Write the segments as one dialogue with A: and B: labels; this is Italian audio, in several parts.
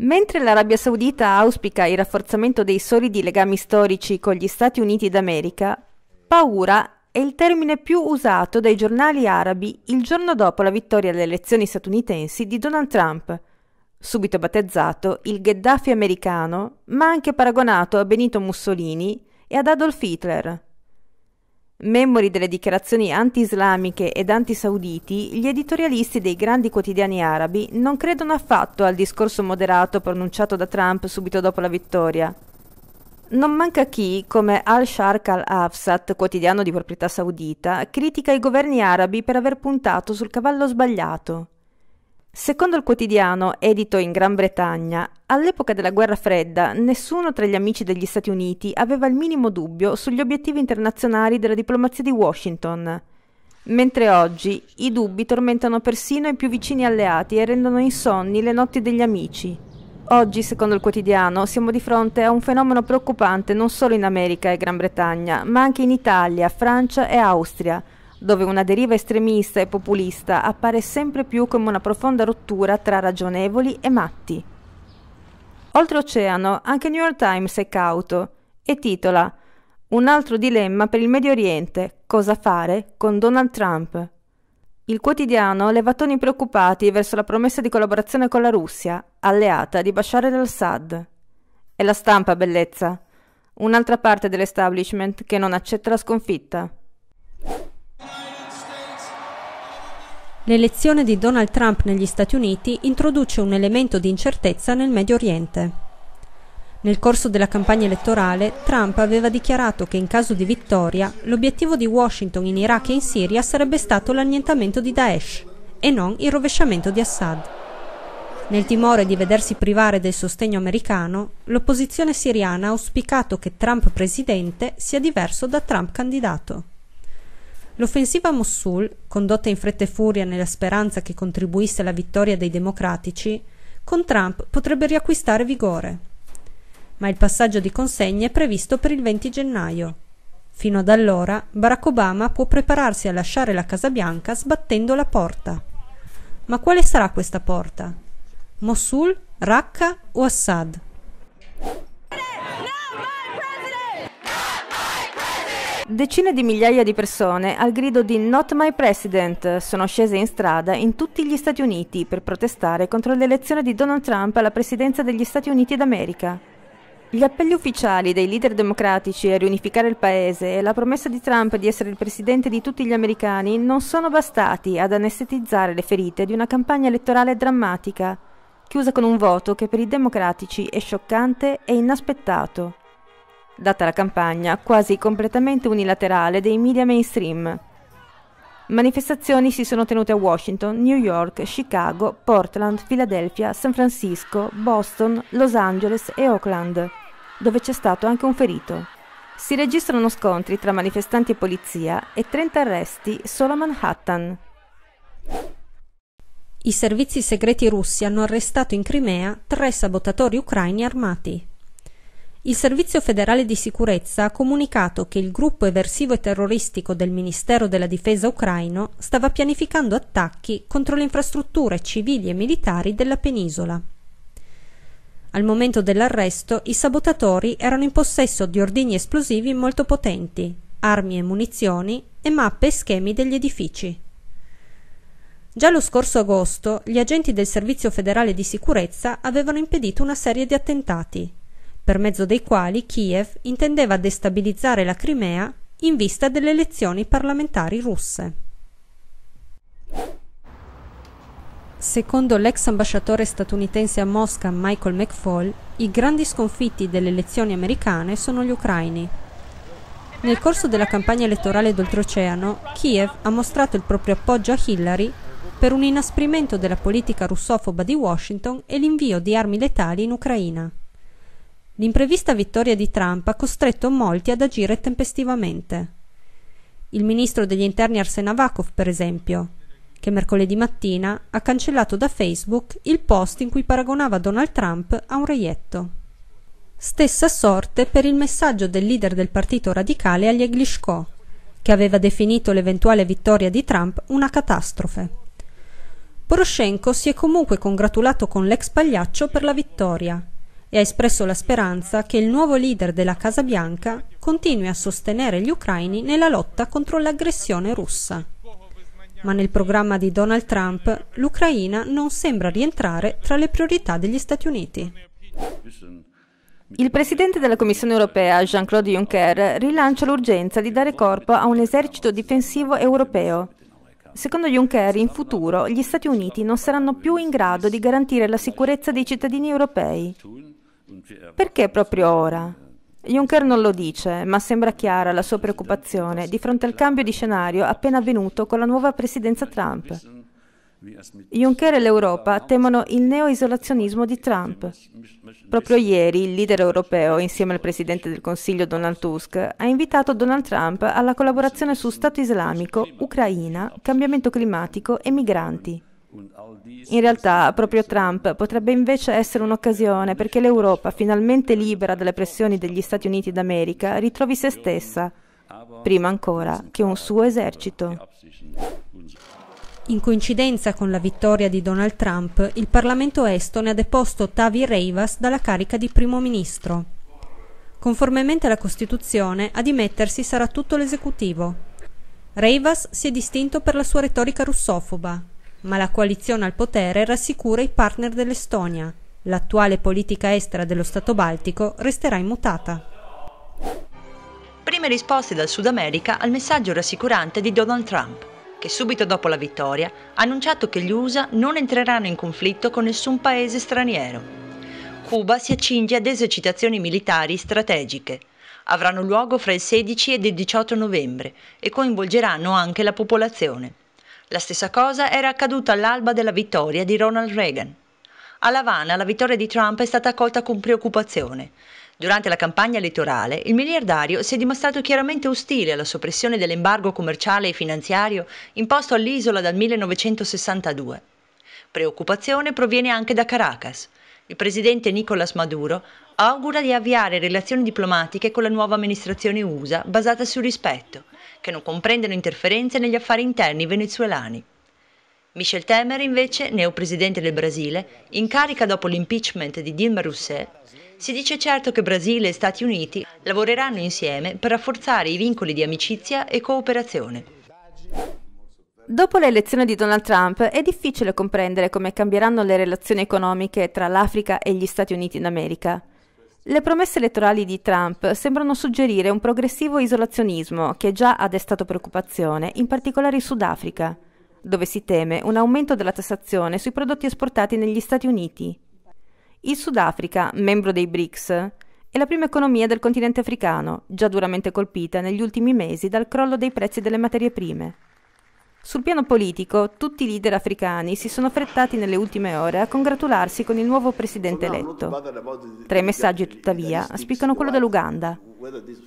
A: Mentre l'Arabia Saudita auspica il rafforzamento dei solidi legami storici con gli Stati Uniti d'America, paura è il termine più usato dai giornali arabi il giorno dopo la vittoria alle elezioni statunitensi di Donald Trump, subito battezzato il Gheddafi americano, ma anche paragonato a Benito Mussolini e ad Adolf Hitler. Memori delle dichiarazioni anti-islamiche ed anti-sauditi, gli editorialisti dei grandi quotidiani arabi non credono affatto al discorso moderato pronunciato da Trump subito dopo la vittoria. Non manca chi, come al shark al-Afsat, quotidiano di proprietà saudita, critica i governi arabi per aver puntato sul cavallo sbagliato. Secondo il quotidiano, edito in Gran Bretagna, all'epoca della guerra fredda nessuno tra gli amici degli Stati Uniti aveva il minimo dubbio sugli obiettivi internazionali della diplomazia di Washington. Mentre oggi i dubbi tormentano persino i più vicini alleati e rendono insonni le notti degli amici. Oggi, secondo il quotidiano, siamo di fronte a un fenomeno preoccupante non solo in America e Gran Bretagna, ma anche in Italia, Francia e Austria, dove una deriva estremista e populista appare sempre più come una profonda rottura tra ragionevoli e matti. Oltreoceano, anche New York Times è cauto e titola Un altro dilemma per il Medio Oriente, cosa fare con Donald Trump. Il quotidiano leva toni preoccupati verso la promessa di collaborazione con la Russia, alleata di Bashar al-Assad. E la stampa, bellezza. Un'altra parte dell'establishment che non accetta la sconfitta.
B: L'elezione di Donald Trump negli Stati Uniti introduce un elemento di incertezza nel Medio Oriente. Nel corso della campagna elettorale, Trump aveva dichiarato che in caso di vittoria l'obiettivo di Washington in Iraq e in Siria sarebbe stato l'annientamento di Daesh e non il rovesciamento di Assad. Nel timore di vedersi privare del sostegno americano, l'opposizione siriana ha auspicato che Trump presidente sia diverso da Trump candidato. L'offensiva a Mossul, condotta in fretta e furia nella speranza che contribuisse alla vittoria dei democratici, con Trump potrebbe riacquistare vigore. Ma il passaggio di consegne è previsto per il 20 gennaio. Fino ad allora Barack Obama può prepararsi a lasciare la Casa Bianca sbattendo la porta. Ma quale sarà questa porta? Mosul, Raqqa o Assad?
A: Decine di migliaia di persone al grido di Not My President sono scese in strada in tutti gli Stati Uniti per protestare contro l'elezione di Donald Trump alla presidenza degli Stati Uniti d'America. Gli appelli ufficiali dei leader democratici a riunificare il paese e la promessa di Trump di essere il presidente di tutti gli americani non sono bastati ad anestetizzare le ferite di una campagna elettorale drammatica, chiusa con un voto che per i democratici è scioccante e inaspettato data la campagna quasi completamente unilaterale dei media mainstream. Manifestazioni si sono tenute a Washington, New York, Chicago, Portland, Filadelfia, San Francisco, Boston, Los Angeles e Oakland, dove c'è stato anche un ferito. Si registrano scontri tra manifestanti e polizia e 30 arresti
B: solo a Manhattan. I servizi segreti russi hanno arrestato in Crimea tre sabotatori ucraini armati il Servizio federale di sicurezza ha comunicato che il gruppo eversivo e terroristico del Ministero della Difesa ucraino stava pianificando attacchi contro le infrastrutture civili e militari della penisola. Al momento dell'arresto i sabotatori erano in possesso di ordini esplosivi molto potenti, armi e munizioni e mappe e schemi degli edifici. Già lo scorso agosto gli agenti del Servizio federale di sicurezza avevano impedito una serie di attentati, per mezzo dei quali Kiev intendeva destabilizzare la Crimea in vista delle elezioni parlamentari russe. Secondo l'ex ambasciatore statunitense a Mosca Michael McFall, i grandi sconfitti delle elezioni americane sono gli ucraini. Nel corso della campagna elettorale d'oltreoceano, Kiev ha mostrato il proprio appoggio a Hillary per un inasprimento della politica russofoba di Washington e l'invio di armi letali in Ucraina. L'imprevista vittoria di Trump ha costretto molti ad agire tempestivamente. Il ministro degli interni Arsenavakov, per esempio, che mercoledì mattina ha cancellato da Facebook il post in cui paragonava Donald Trump a un reietto. Stessa sorte per il messaggio del leader del partito radicale agli Eglishko, che aveva definito l'eventuale vittoria di Trump una catastrofe. Poroshenko si è comunque congratulato con l'ex pagliaccio per la vittoria e ha espresso la speranza che il nuovo leader della Casa Bianca continui a sostenere gli ucraini nella lotta contro l'aggressione russa. Ma nel programma di Donald Trump l'Ucraina non sembra rientrare tra le priorità degli Stati Uniti. Il Presidente della Commissione europea,
A: Jean-Claude Juncker, rilancia l'urgenza di dare corpo a un esercito difensivo europeo. Secondo Juncker, in futuro gli Stati Uniti non saranno più in grado di garantire la sicurezza dei cittadini europei. Perché proprio ora? Juncker non lo dice, ma sembra chiara la sua preoccupazione di fronte al cambio di scenario appena avvenuto con la nuova presidenza Trump. Juncker e l'Europa temono il neo-isolazionismo di Trump. Proprio ieri il leader europeo, insieme al presidente del Consiglio Donald Tusk, ha invitato Donald Trump alla collaborazione su Stato islamico, Ucraina, cambiamento climatico e migranti. In realtà proprio Trump potrebbe invece essere un'occasione perché l'Europa, finalmente libera dalle pressioni degli Stati Uniti d'America, ritrovi se stessa, prima ancora che un suo esercito.
B: In coincidenza con la vittoria di Donald Trump, il Parlamento estone ha deposto Tavi Reivas dalla carica di primo ministro. Conformemente alla Costituzione, a dimettersi sarà tutto l'esecutivo. Reivas si è distinto per la sua retorica russofoba, ma la coalizione al potere rassicura i partner dell'Estonia. L'attuale politica estera dello Stato baltico resterà immutata.
C: Prime risposte dal Sud America al messaggio rassicurante di Donald Trump, che subito dopo la vittoria ha annunciato che gli USA non entreranno in conflitto con nessun paese straniero. Cuba si accinge ad esercitazioni militari strategiche. Avranno luogo fra il 16 ed il 18 novembre e coinvolgeranno anche la popolazione. La stessa cosa era accaduta all'alba della vittoria di Ronald Reagan. A Lavana la vittoria di Trump è stata accolta con preoccupazione. Durante la campagna elettorale, il miliardario si è dimostrato chiaramente ostile alla soppressione dell'embargo commerciale e finanziario imposto all'isola dal 1962. Preoccupazione proviene anche da Caracas. Il presidente Nicolas Maduro augura di avviare relazioni diplomatiche con la nuova amministrazione USA basata sul rispetto che non comprendono interferenze negli affari interni venezuelani. Michel Temer, invece, neopresidente del Brasile, in carica dopo l'impeachment di Dilma Rousseff, si dice certo che Brasile e Stati Uniti lavoreranno insieme per rafforzare i vincoli di amicizia e cooperazione.
A: Dopo l'elezione di Donald Trump è difficile comprendere come cambieranno le relazioni economiche tra l'Africa e gli Stati Uniti d'America. Le promesse elettorali di Trump sembrano suggerire un progressivo isolazionismo che già ha destato preoccupazione, in particolare in Sudafrica, dove si teme un aumento della tassazione sui prodotti esportati negli Stati Uniti. Il Sudafrica, membro dei BRICS, è la prima economia del continente africano, già duramente colpita negli ultimi mesi dal crollo dei prezzi delle materie prime. Sul piano politico, tutti i leader africani si sono affrettati nelle ultime ore a congratularsi con il nuovo presidente eletto. Tra i messaggi, tuttavia, spiccano quello dell'Uganda,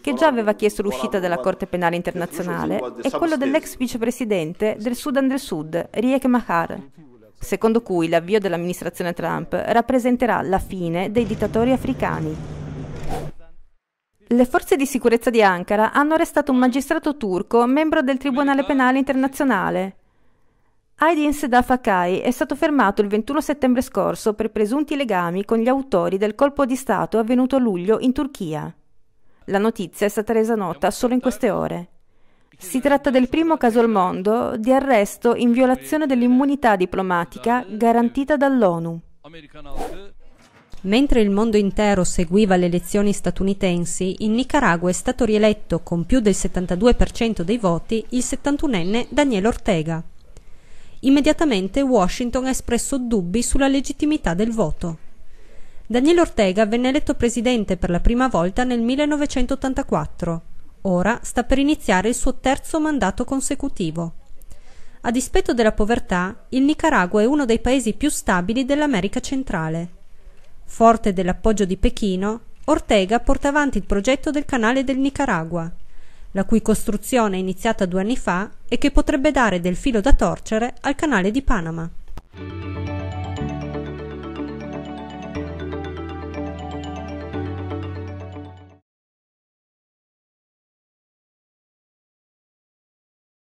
A: che già aveva chiesto l'uscita dalla Corte Penale Internazionale, e quello dell'ex vicepresidente del Sudan del Sud, Riek Mahar, secondo cui l'avvio dell'amministrazione Trump rappresenterà la fine dei dittatori africani. Le forze di sicurezza di Ankara hanno arrestato un magistrato turco, membro del Tribunale Penale Internazionale. Aydin Sedaf Akai è stato fermato il 21 settembre scorso per presunti legami con gli autori del colpo di Stato avvenuto a luglio in Turchia. La notizia è stata resa nota solo in queste ore. Si tratta del primo caso al mondo
B: di arresto in violazione dell'immunità diplomatica garantita dall'ONU. Mentre il mondo intero seguiva le elezioni statunitensi, in Nicaragua è stato rieletto con più del 72% dei voti il 71enne Daniel Ortega. Immediatamente Washington ha espresso dubbi sulla legittimità del voto. Daniel Ortega venne eletto presidente per la prima volta nel 1984. Ora sta per iniziare il suo terzo mandato consecutivo. A dispetto della povertà, il Nicaragua è uno dei paesi più stabili dell'America centrale. Forte dell'appoggio di Pechino, Ortega porta avanti il progetto del canale del Nicaragua, la cui costruzione è iniziata due anni fa e che potrebbe dare del filo da torcere al canale di Panama.